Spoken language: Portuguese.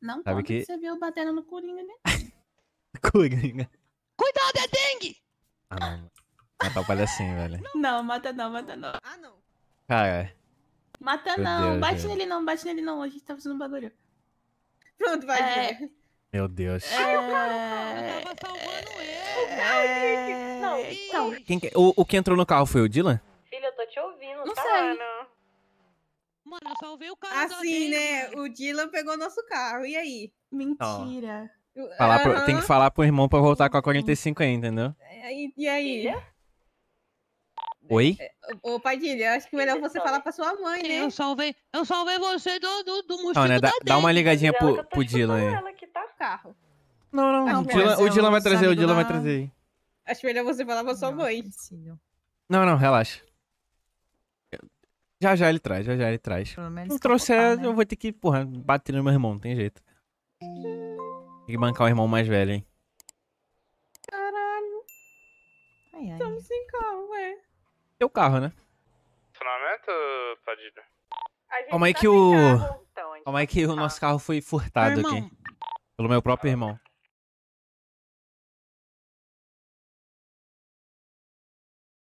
Não Sabe que... que... você viu batendo no Coringa, né? Coringa. Cuidado, é dengue! Ah, não. Matar o palhacinho, velho. Não, mata não, mata não. Ah, não. Cara. Mata Meu não, Deus, bate Deus. nele não, bate nele não. A gente tá fazendo um bagulho. Pronto, vai. É... Meu Deus. É... Ai, o cara, tava salvando é. ele. Não, então. Quem que... o, o que entrou no carro foi o Dylan? Filho, eu tô te ouvindo, não tá? Sei. Não Mano, eu salvei o carro Assim, né? É o Dylan pegou nosso carro. E aí? Mentira. Falar pro, Tem que falar pro irmão pra voltar com a 45 uhum. ainda, entendeu? É, e, aí? Oi? É, ô, Padilha, acho que melhor você falar pra sua mãe, né? Eu salvei, eu salvei você do, do, do né? dá, dá uma ligadinha pro, tá pro Dylan aí. tá carro. Não, não, não. Tá o Dylan, o Dylan vai trazer, o Dylan vai trazer aí. Acho melhor você falar pra sua mãe. Não, não, relaxa. Já já ele traz, já já ele traz. Se não trouxer, é, né? eu vou ter que, porra, bater no meu irmão, não tem jeito. Tem que bancar o irmão mais velho, hein? Caralho. Ai, ai. Estamos sem carro, ué. Teu carro, né? Funcionamento, Padilha? Como tá é então, tá que o. Carro, então, Como é que o nosso carro foi furtado aqui? Pelo meu próprio irmão.